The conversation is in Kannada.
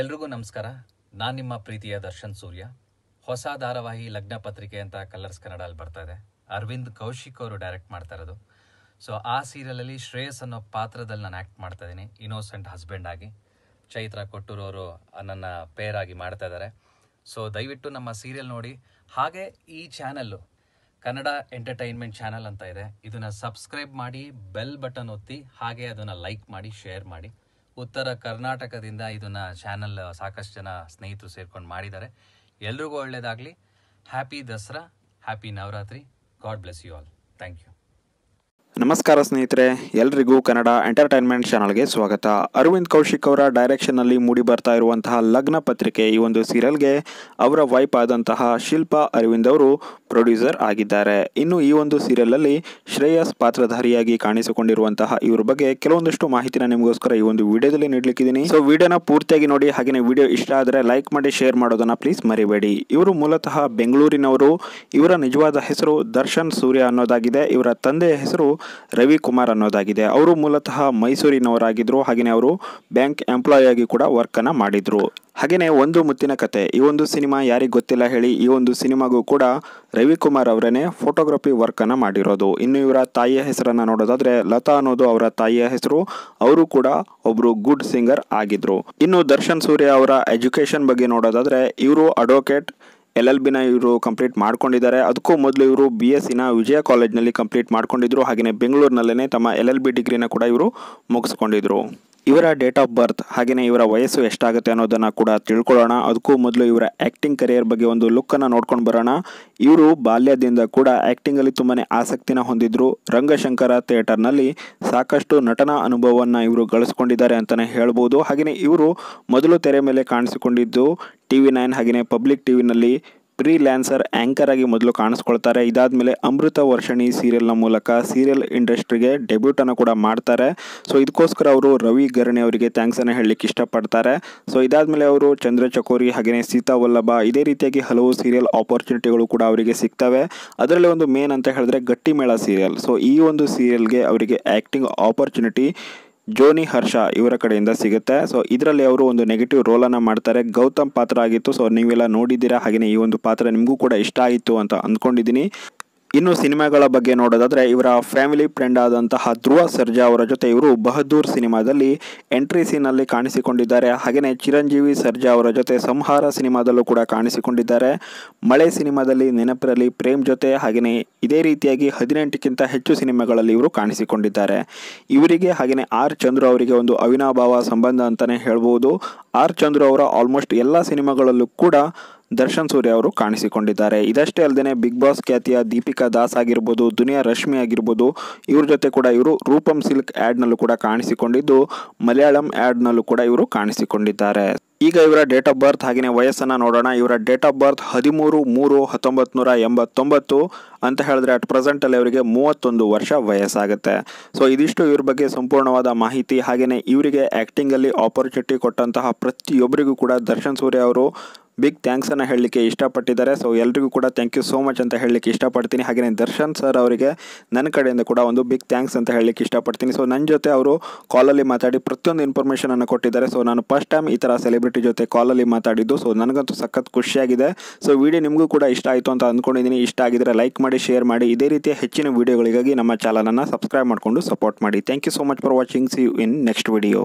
ಎಲ್ರಿಗೂ ನಮಸ್ಕಾರ ನಾನು ನಿಮ್ಮ ಪ್ರೀತಿಯ ದರ್ಶನ್ ಸೂರ್ಯ ಹೊಸ ಧಾರಾವಾಹಿ ಲಗ್ನ ಪತ್ರಿಕೆ ಅಂತ ಕಲರ್ಸ್ ಕನ್ನಡಲ್ಲಿ ಬರ್ತಾ ಇದೆ ಅರವಿಂದ್ ಕೌಶಿಕ್ ಅವರು ಡೈರೆಕ್ಟ್ ಮಾಡ್ತಾ ಇರೋದು ಸೊ ಆ ಸೀರಿಯಲಲ್ಲಿ ಶ್ರೇಯಸ್ ಅನ್ನೋ ಪಾತ್ರದಲ್ಲಿ ನಾನು ಆ್ಯಕ್ಟ್ ಮಾಡ್ತಾ ಇದ್ದೀನಿ ಇನ್ನೋಸೆಂಟ್ ಹಸ್ಬೆಂಡ್ ಆಗಿ ಚೈತ್ರ ಅವರು ನನ್ನ ಪೇರಾಗಿ ಮಾಡ್ತಾ ಇದ್ದಾರೆ ಸೊ ದಯವಿಟ್ಟು ನಮ್ಮ ಸೀರಿಯಲ್ ನೋಡಿ ಹಾಗೆ ಈ ಚಾನಲ್ಲು ಕನ್ನಡ ಎಂಟರ್ಟೈನ್ಮೆಂಟ್ ಚಾನಲ್ ಅಂತ ಇದೆ ಇದನ್ನು ಸಬ್ಸ್ಕ್ರೈಬ್ ಮಾಡಿ ಬೆಲ್ ಬಟನ್ ಒತ್ತಿ ಹಾಗೆ ಅದನ್ನು ಲೈಕ್ ಮಾಡಿ ಶೇರ್ ಮಾಡಿ ಉತ್ತರ ಕರ್ನಾಟಕದಿಂದ ಇದನ್ನ ಚಾನಲ್ ಸಾಕಷ್ಟು ಜನ ಸ್ನೇಹಿತರು ಸೇರ್ಕೊಂಡು ಮಾಡಿದ್ದಾರೆ ಎಲ್ರಿಗೂ ಒಳ್ಳೆಯದಾಗಲಿ happy Dasara happy Navaratri God bless you all thank you ನಮಸ್ಕಾರ ಸ್ನೇಹಿತರೆ ಎಲ್ರಿಗೂ ಕನ್ನಡ ಎಂಟರ್ಟೈನ್ಮೆಂಟ್ ಚಾನಲ್ಗೆ ಸ್ವಾಗತ ಅರವಿಂದ್ ಕೌಶಿಕ್ ಅವರ ಡೈರೆಕ್ಷನ್ನಲ್ಲಿ ಮೂಡಿ ಬರ್ತಾ ಇರುವಂತಹ ಲಗ್ನ ಪತ್ರಿಕೆ ಈ ಒಂದು ಸೀರಿಯಲ್ಗೆ ಅವರ ವೈಫ್ ಆದಂತಹ ಶಿಲ್ಪಾ ಅರವಿಂದ್ ಅವರು ಪ್ರೊಡ್ಯೂಸರ್ ಆಗಿದ್ದಾರೆ ಇನ್ನು ಈ ಒಂದು ಸೀರಿಯಲಲ್ಲಿ ಶ್ರೇಯಸ್ ಪಾತ್ರಧಾರಿಯಾಗಿ ಕಾಣಿಸಿಕೊಂಡಿರುವಂತಹ ಇವರ ಬಗ್ಗೆ ಕೆಲವೊಂದಷ್ಟು ಮಾಹಿತಿನ ನಿಮಗೋಸ್ಕರ ಈ ಒಂದು ವಿಡಿಯೋದಲ್ಲಿ ನೀಡಲಿಕ್ಕಿದ್ದೀನಿ ಸೊ ವಿಡಿಯೋನ ಪೂರ್ತಿಯಾಗಿ ನೋಡಿ ಹಾಗೆಯೇ ವಿಡಿಯೋ ಇಷ್ಟ ಆದರೆ ಲೈಕ್ ಮಾಡಿ ಶೇರ್ ಮಾಡೋದನ್ನು ಪ್ಲೀಸ್ ಮರಿಬೇಡಿ ಇವರು ಮೂಲತಃ ಬೆಂಗಳೂರಿನವರು ಇವರ ನಿಜವಾದ ಹೆಸರು ದರ್ಶನ್ ಸೂರ್ಯ ಅನ್ನೋದಾಗಿದೆ ಇವರ ತಂದೆಯ ಹೆಸರು ರವಿಕುಮಾರ್ ಅನ್ನೋದಾಗಿದೆ ಅವರು ಮೂಲತಃ ಮೈಸೂರಿನವರಾಗಿದ್ದರು ಹಾಗೆಯೇ ಅವರು ಬ್ಯಾಂಕ್ ಎಂಪ್ಲಾಯಿ ಆಗಿ ಕೂಡ ವರ್ಕನ್ನು ಮಾಡಿದರು ಹಾಗೆಯೇ ಒಂದು ಮುತ್ತಿನ ಕತೆ ಈ ಒಂದು ಸಿನಿಮಾ ಯಾರಿಗೆ ಗೊತ್ತಿಲ್ಲ ಹೇಳಿ ಈ ಒಂದು ಸಿನಿಮಾಗೂ ಕೂಡ ರವಿಕುಮಾರ್ ಅವರೇ ಫೋಟೋಗ್ರಫಿ ವರ್ಕನ್ನು ಮಾಡಿರೋದು ಇನ್ನು ಇವರ ತಾಯಿಯ ಹೆಸರನ್ನು ನೋಡೋದಾದರೆ ಲತಾ ಅನ್ನೋದು ಅವರ ತಾಯಿಯ ಹೆಸರು ಅವರು ಕೂಡ ಒಬ್ಬರು ಗುಡ್ ಸಿಂಗರ್ ಆಗಿದ್ದರು ಇನ್ನು ದರ್ಶನ್ ಸೂರ್ಯ ಅವರ ಎಜುಕೇಷನ್ ಬಗ್ಗೆ ನೋಡೋದಾದರೆ ಇವರು ಅಡ್ವೊಕೇಟ್ ಎಲ್ ಎಲ್ ಬಿನ ಇವರು ಕಂಪ್ಲೀಟ್ ಮಾಡ್ಕೊಂಡಿದ್ದಾರೆ ಅದಕ್ಕೂ ಮೊದಲು ಇವರು ಬಿ ಎಸ್ ಸಿನ ವಿಜಯ ಕಾಲೇಜ್ನಲ್ಲಿ ಕಂಪ್ಲೀಟ್ ಮಾಡ್ಕೊಂಡಿದ್ದರು ಹಾಗೆಯೇ ಬೆಂಗಳೂರಿನಲ್ಲೇ ತಮ್ಮ ಎಲ್ ಎಲ್ ಬಿ ಡಿಗ್ರಿನ ಕೂಡ ಇವರು ಮುಗಿಸ್ಕೊಂಡಿದ್ರು ಇವರ ಡೇಟ್ ಆಫ್ ಬರ್ತ್ ಹಾಗೆಯೇ ಇವರ ವಯಸ್ಸು ಎಷ್ಟಾಗುತ್ತೆ ಅನ್ನೋದನ್ನು ಕೂಡ ತಿಳ್ಕೊಳ್ಳೋಣ ಅದಕ್ಕೂ ಮೊದಲು ಇವರ ಆ್ಯಕ್ಟಿಂಗ್ ಕರಿಯರ್ ಬಗ್ಗೆ ಒಂದು ಲುಕ್ಕನ್ನು ನೋಡ್ಕೊಂಡು ಬರೋಣ ಇವರು ಬಾಲ್ಯದಿಂದ ಕೂಡ ಆ್ಯಕ್ಟಿಂಗಲ್ಲಿ ತುಂಬಾ ಆಸಕ್ತಿನ ಹೊಂದಿದ್ರು ರಂಗಶಂಕರ ಥಿಯೇಟರ್ನಲ್ಲಿ ಸಾಕಷ್ಟು ನಟನಾ ಅನುಭವವನ್ನು ಇವರು ಗಳಿಸ್ಕೊಂಡಿದ್ದಾರೆ ಅಂತಲೇ ಹೇಳ್ಬೋದು ಹಾಗೆಯೇ ಇವರು ಮೊದಲು ತೆರೆ ಮೇಲೆ ಕಾಣಿಸಿಕೊಂಡಿದ್ದು ಟಿ ವಿ ನೈನ್ ಹಾಗೆಯೇ ಪಬ್ಲಿಕ್ ಟಿ ವಿನಲ್ಲಿ ಫ್ರೀಲ್ಯಾನ್ಸರ್ ಆ್ಯಂಕರ್ ಆಗಿ ಮೊದಲು ಕಾಣಿಸ್ಕೊಳ್ತಾರೆ ಇದಾದ ಮೇಲೆ ಅಮೃತ ವರ್ಷಣಿ ಸೀರಿಯಲ್ನ ಮೂಲಕ ಸೀರಿಯಲ್ ಇಂಡಸ್ಟ್ರಿಗೆ ಡೆಬ್ಯೂಟನ್ನು ಕೂಡ ಮಾಡ್ತಾರೆ ಸೊ ಇದಕ್ಕೋಸ್ಕರ ಅವರು ರವಿ ಗರಣಿ ಅವರಿಗೆ ಥ್ಯಾಂಕ್ಸನ್ನು ಹೇಳಲಿಕ್ಕೆ ಇಷ್ಟಪಡ್ತಾರೆ ಸೊ ಇದಾದ ಮೇಲೆ ಅವರು ಚಂದ್ರ ಚಕೋರಿ ಹಾಗೆಯೇ ಸೀತಾ ವಲ್ಲಭ ಇದೇ ರೀತಿಯಾಗಿ ಹಲವು ಸೀರಿಯಲ್ ಆಪರ್ಚುನಿಟಿಗಳು ಕೂಡ ಅವರಿಗೆ ಸಿಗ್ತವೆ ಅದರಲ್ಲಿ ಒಂದು ಮೇನ್ ಅಂತ ಹೇಳಿದ್ರೆ ಗಟ್ಟಿಮೇಳ ಸೀರಿಯಲ್ ಸೊ ಈ ಒಂದು ಸೀರಿಯಲ್ಗೆ ಅವರಿಗೆ ಆ್ಯಕ್ಟಿಂಗ್ ಆಪರ್ಚುನಿಟಿ ಜೋನಿ ಹರ್ಷ ಇವರ ಕಡೆಯಿಂದ ಸಿಗುತ್ತೆ ಸೊ ಇದರಲ್ಲಿ ಅವರು ಒಂದು ನೆಗೆಟಿವ್ ರೋಲನ್ನು ಮಾಡ್ತಾರೆ ಗೌತಮ್ ಪಾತ್ರ ಆಗಿತ್ತು ಸೊ ನೀವೆಲ್ಲ ನೋಡಿದ್ದೀರಾ ಹಾಗೆಯೇ ಈ ಒಂದು ಪಾತ್ರ ನಿಮಗೂ ಕೂಡ ಇಷ್ಟ ಆಯಿತು ಅಂತ ಅಂದ್ಕೊಂಡಿದ್ದೀನಿ ಇನ್ನು ಸಿನಿಮಾಗಳ ಬಗ್ಗೆ ನೋಡೋದಾದರೆ ಇವರ ಫ್ಯಾಮಿಲಿ ಫ್ರೆಂಡ್ ಆದಂತಹ ಧ್ರುವ ಸರ್ಜಾ ಅವರ ಜೊತೆ ಇವರು ಬಹದ್ದೂರ್ ಸಿನಿಮಾದಲ್ಲಿ ಎಂಟ್ರಿ ಸೀನಲ್ಲಿ ಕಾಣಿಸಿಕೊಂಡಿದ್ದಾರೆ ಹಾಗೆಯೇ ಚಿರಂಜೀವಿ ಸರ್ಜಾ ಅವರ ಜೊತೆ ಸಂಹಾರ ಸಿನಿಮಾದಲ್ಲೂ ಕೂಡ ಕಾಣಿಸಿಕೊಂಡಿದ್ದಾರೆ ಮಳೆ ಸಿನಿಮಾದಲ್ಲಿ ನೆನಪಿರಲಿ ಪ್ರೇಮ್ ಜೊತೆ ಹಾಗೆಯೇ ಇದೇ ರೀತಿಯಾಗಿ ಹದಿನೆಂಟಕ್ಕಿಂತ ಹೆಚ್ಚು ಸಿನಿಮಾಗಳಲ್ಲಿ ಇವರು ಕಾಣಿಸಿಕೊಂಡಿದ್ದಾರೆ ಇವರಿಗೆ ಹಾಗೆಯೇ ಆರ್ ಚಂದ್ರು ಅವರಿಗೆ ಒಂದು ಅವಿನಾಭಾವ ಸಂಬಂಧ ಅಂತಲೇ ಹೇಳ್ಬೋದು ಆರ್ ಚಂದ್ರು ಅವರ ಆಲ್ಮೋಸ್ಟ್ ಎಲ್ಲ ಸಿನಿಮಾಗಳಲ್ಲೂ ಕೂಡ ದರ್ಶನ್ ಸೂರ್ಯ ಅವರು ಕಾಣಿಸಿಕೊಂಡಿದ್ದಾರೆ ಇದಷ್ಟೇ ಅಲ್ಲದೆ ಬಿಗ್ ಬಾಸ್ ಖ್ಯಾತಿಯ ದೀಪಿಕಾ ದಾಸ್ ಆಗಿರ್ಬೋದು ದುನಿಯಾ ರಶ್ಮಿ ಆಗಿರ್ಬೋದು ಇವ್ರ ಜೊತೆ ಕೂಡ ಇವರು ರೂಪಂ ಸಿಲ್ಕ್ ಆ್ಯಡ್ನಲ್ಲೂ ಕೂಡ ಕಾಣಿಸಿಕೊಂಡಿದ್ದು ಮಲಯಾಳಂ ಆ್ಯಡ್ನಲ್ಲೂ ಕೂಡ ಇವರು ಕಾಣಿಸಿಕೊಂಡಿದ್ದಾರೆ ಈಗ ಇವರ ಡೇಟ್ ಆಫ್ ಬರ್ತ್ ಹಾಗೆ ವಯಸ್ಸನ್ನು ನೋಡೋಣ ಇವರ ಡೇಟ್ ಆಫ್ ಬರ್ತ್ ಹದಿಮೂರು ಮೂರು ಹತ್ತೊಂಬತ್ತು ನೂರ ಎಂಬತ್ತೊಂಬತ್ತು ಅಂತ ಹೇಳಿದ್ರೆ ಅಟ್ ಪ್ರೆಸೆಂಟಲ್ಲಿ ಅವರಿಗೆ ಮೂವತ್ತೊಂದು ವರ್ಷ ವಯಸ್ಸಾಗುತ್ತೆ ಸೊ ಇದಿಷ್ಟು ಇವ್ರ ಬಗ್ಗೆ ಸಂಪೂರ್ಣವಾದ ಮಾಹಿತಿ ಹಾಗೆಯೇ ಇವರಿಗೆ ಆ್ಯಕ್ಟಿಂಗಲ್ಲಿ ಆಪರ್ಚುನಿಟಿ ಕೊಟ್ಟಂತಹ ಪ್ರತಿಯೊಬ್ಬರಿಗೂ ಕೂಡ ದರ್ಶನ್ ಸೂರ್ಯ ಅವರು ಬಿಗ್ ಥ್ಯಾಂಕ್ಸನ್ನು ಹೇಳಲಿಕ್ಕೆ ಇಷ್ಟಪಟ್ಟಿದ್ದಾರೆ ಸೊ ಎಲ್ರಿಗೂ ಕೂಡ ಥ್ಯಾಂಕ್ ಯು ಸೋ ಮಚ್ ಅಂತ ಹೇಳಲಿಕ್ಕೆ ಇಷ್ಟಪಡ್ತೀನಿ ಹಾಗೆಯೇ ದರ್ಶನ್ ಸರ್ ಅವರಿಗೆ ನನ್ನ ಕಡೆಯಿಂದ ಕೂಡ ಒಂದು ಬಿಗ್ ಥ್ಯಾಂಕ್ಸ್ ಅಂತ ಹೇಳಲಿಕ್ಕೆ ಇಷ್ಟಪಡ್ತೀನಿ ಸೊ ನನ್ನ ಜೊತೆ ಅವರು ಕಾಲಲ್ಲಿ ಮಾತಾಡಿ ಪ್ರತಿಯೊಂದು ಇನ್ಫಾರ್ಮೇಷನನ್ನು ಕೊಟ್ಟಿದ್ದಾರೆ ಸೊ ನಾನು ಫಸ್ಟ್ ಟೈಮ್ ಈ ಥರ ಸೆಲೆಬ್ರಿಟಿ ಜೊತೆ ಕಾಲಲ್ಲಿ ಮಾತಾಡಿದ್ದು ಸೊ ನನಗಂತೂ ಸಖತ್ ಖುಷಿಯಾಗಿದೆ ಸೊ ವಿಡಿಯೋ ನಿಮಗೂ ಕೂಡ ಇಷ್ಟ ಆಯಿತು ಅಂತ ಅಂದ್ಕೊಂಡಿದ್ದೀನಿ ಇಷ್ಟ ಆಗಿದ್ದರೆ ಲೈಕ್ ಮಾಡಿ ಶೇರ್ ಮಾಡಿ ಇದೇ ರೀತಿಯ ಹೆಚ್ಚಿನ ವಿಡಿಯೋಗಳಿಗಾಗಿ ನಮ್ಮ ಚಾನಲನ್ನು ಸಬ್ಸ್ಕ್ರೈಬ್ ಮಾಡಿಕೊಂಡು ಸಪೋರ್ಟ್ ಮಾಡಿ thank you so much for watching see you in next video